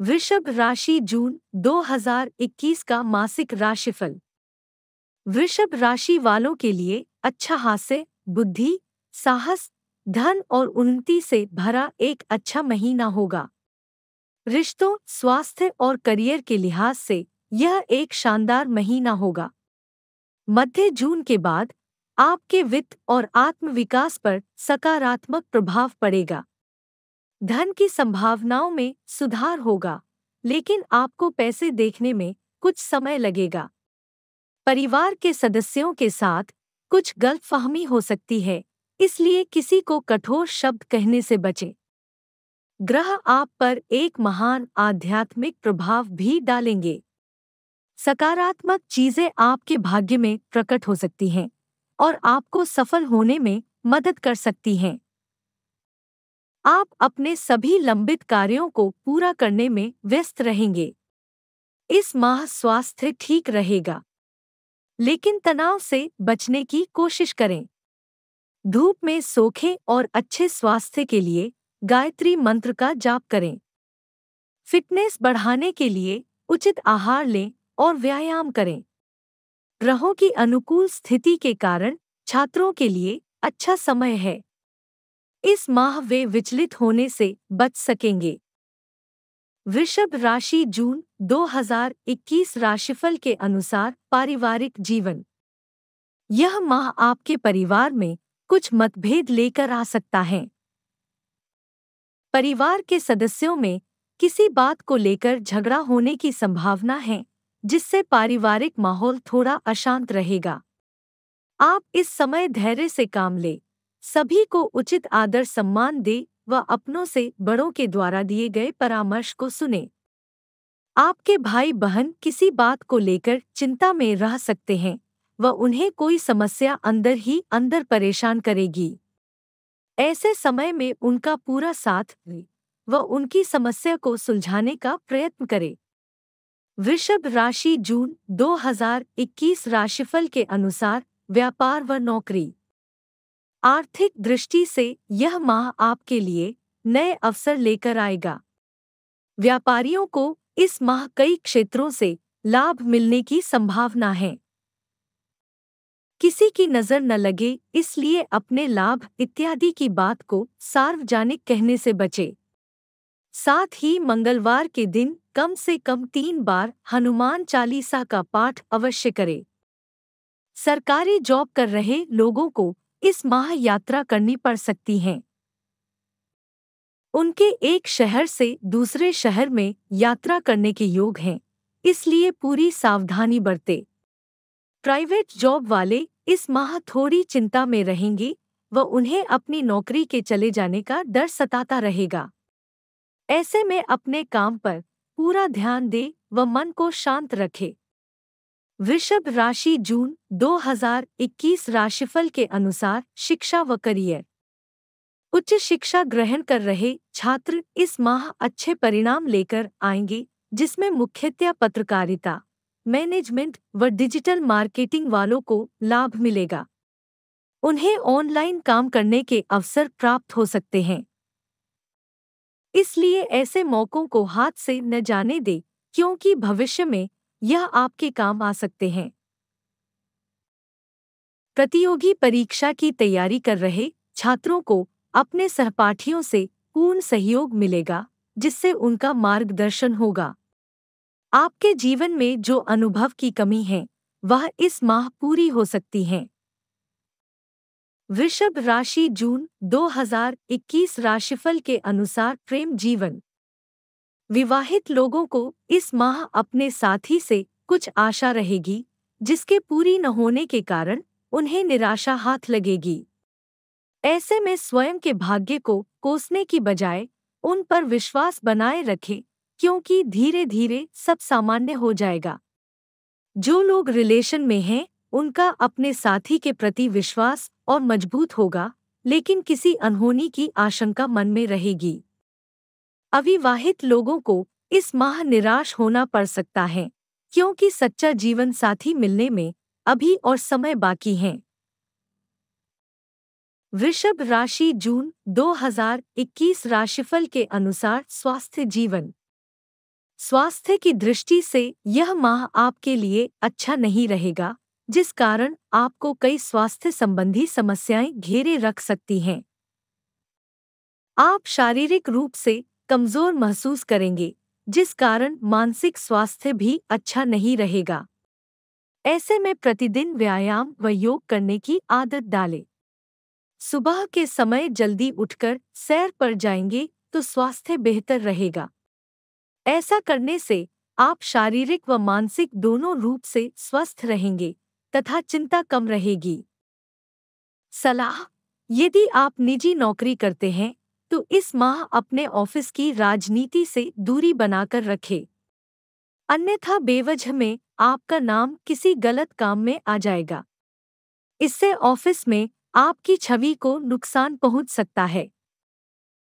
वृषभ राशि जून 2021 का मासिक राशिफल वृषभ राशि वालों के लिए अच्छा हास्य बुद्धि साहस धन और उन्नति से भरा एक अच्छा महीना होगा रिश्तों स्वास्थ्य और करियर के लिहाज से यह एक शानदार महीना होगा मध्य जून के बाद आपके वित्त और आत्मविकास पर सकारात्मक प्रभाव पड़ेगा धन की संभावनाओं में सुधार होगा लेकिन आपको पैसे देखने में कुछ समय लगेगा परिवार के सदस्यों के साथ कुछ गलतफहमी हो सकती है इसलिए किसी को कठोर शब्द कहने से बचें ग्रह आप पर एक महान आध्यात्मिक प्रभाव भी डालेंगे सकारात्मक चीजें आपके भाग्य में प्रकट हो सकती हैं और आपको सफल होने में मदद कर सकती हैं आप अपने सभी लंबित कार्यों को पूरा करने में व्यस्त रहेंगे इस माह स्वास्थ्य ठीक रहेगा लेकिन तनाव से बचने की कोशिश करें धूप में सोखे और अच्छे स्वास्थ्य के लिए गायत्री मंत्र का जाप करें फिटनेस बढ़ाने के लिए उचित आहार लें और व्यायाम करें ग्रहों की अनुकूल स्थिति के कारण छात्रों के लिए अच्छा समय है इस माह वे विचलित होने से बच सकेंगे वृषभ राशि जून 2021 राशिफल के अनुसार पारिवारिक जीवन यह माह आपके परिवार में कुछ मतभेद लेकर आ सकता है परिवार के सदस्यों में किसी बात को लेकर झगड़ा होने की संभावना है जिससे पारिवारिक माहौल थोड़ा अशांत रहेगा आप इस समय धैर्य से काम लें सभी को उचित आदर सम्मान दे व अपनों से बड़ों के द्वारा दिए गए परामर्श को सुने आपके भाई बहन किसी बात को लेकर चिंता में रह सकते हैं व उन्हें कोई समस्या अंदर ही अंदर परेशान करेगी ऐसे समय में उनका पूरा साथ व उनकी समस्या को सुलझाने का प्रयत्न करें वृषभ राशि जून 2021 राशिफल के अनुसार व्यापार व नौकरी आर्थिक दृष्टि से यह माह आपके लिए नए अवसर लेकर आएगा व्यापारियों को इस माह कई क्षेत्रों से लाभ मिलने की संभावना है किसी की नजर न लगे इसलिए अपने लाभ इत्यादि की बात को सार्वजनिक कहने से बचे साथ ही मंगलवार के दिन कम से कम तीन बार हनुमान चालीसा का पाठ अवश्य करें सरकारी जॉब कर रहे लोगों को इस माह यात्रा करनी पड़ सकती हैं उनके एक शहर से दूसरे शहर में यात्रा करने के योग हैं इसलिए पूरी सावधानी बरते प्राइवेट जॉब वाले इस माह थोड़ी चिंता में रहेंगे व उन्हें अपनी नौकरी के चले जाने का डर सताता रहेगा ऐसे में अपने काम पर पूरा ध्यान दे व मन को शांत रखे वृषभ राशि जून 2021 राशिफल के अनुसार शिक्षा व करियर उच्च शिक्षा ग्रहण कर रहे छात्र इस माह अच्छे परिणाम लेकर आएंगे जिसमें मुख्यतया पत्रकारिता मैनेजमेंट व डिजिटल मार्केटिंग वालों को लाभ मिलेगा उन्हें ऑनलाइन काम करने के अवसर प्राप्त हो सकते हैं इसलिए ऐसे मौकों को हाथ से न जाने दें क्योंकि भविष्य में यह आपके काम आ सकते हैं प्रतियोगी परीक्षा की तैयारी कर रहे छात्रों को अपने सहपाठियों से पूर्ण सहयोग मिलेगा जिससे उनका मार्गदर्शन होगा आपके जीवन में जो अनुभव की कमी है वह इस माह पूरी हो सकती है वृषभ राशि जून 2021 राशिफल के अनुसार प्रेम जीवन विवाहित लोगों को इस माह अपने साथी से कुछ आशा रहेगी जिसके पूरी न होने के कारण उन्हें निराशा हाथ लगेगी ऐसे में स्वयं के भाग्य को कोसने की बजाय उन पर विश्वास बनाए रखें क्योंकि धीरे धीरे सब सामान्य हो जाएगा जो लोग रिलेशन में हैं उनका अपने साथी के प्रति विश्वास और मजबूत होगा लेकिन किसी अनहोनी की आशंका मन में रहेगी अविवाहित लोगों को इस माह निराश होना पड़ सकता है क्योंकि सच्चा जीवन साथी मिलने में अभी और समय बाकी है वृषभ राशि जून 2021 राशिफल के अनुसार स्वास्थ्य जीवन स्वास्थ्य की दृष्टि से यह माह आपके लिए अच्छा नहीं रहेगा जिस कारण आपको कई स्वास्थ्य संबंधी समस्याएं घेरे रख सकती हैं आप शारीरिक रूप से कमजोर महसूस करेंगे जिस कारण मानसिक स्वास्थ्य भी अच्छा नहीं रहेगा ऐसे में प्रतिदिन व्यायाम व योग करने की आदत डालें सुबह के समय जल्दी उठकर सैर पर जाएंगे तो स्वास्थ्य बेहतर रहेगा ऐसा करने से आप शारीरिक व मानसिक दोनों रूप से स्वस्थ रहेंगे तथा चिंता कम रहेगी सलाह यदि आप निजी नौकरी करते हैं तो इस माह अपने ऑफिस की राजनीति से दूरी बनाकर रखे अन्यथा बेवजह में आपका नाम किसी गलत काम में आ जाएगा इससे ऑफिस में आपकी छवि को नुकसान पहुंच सकता है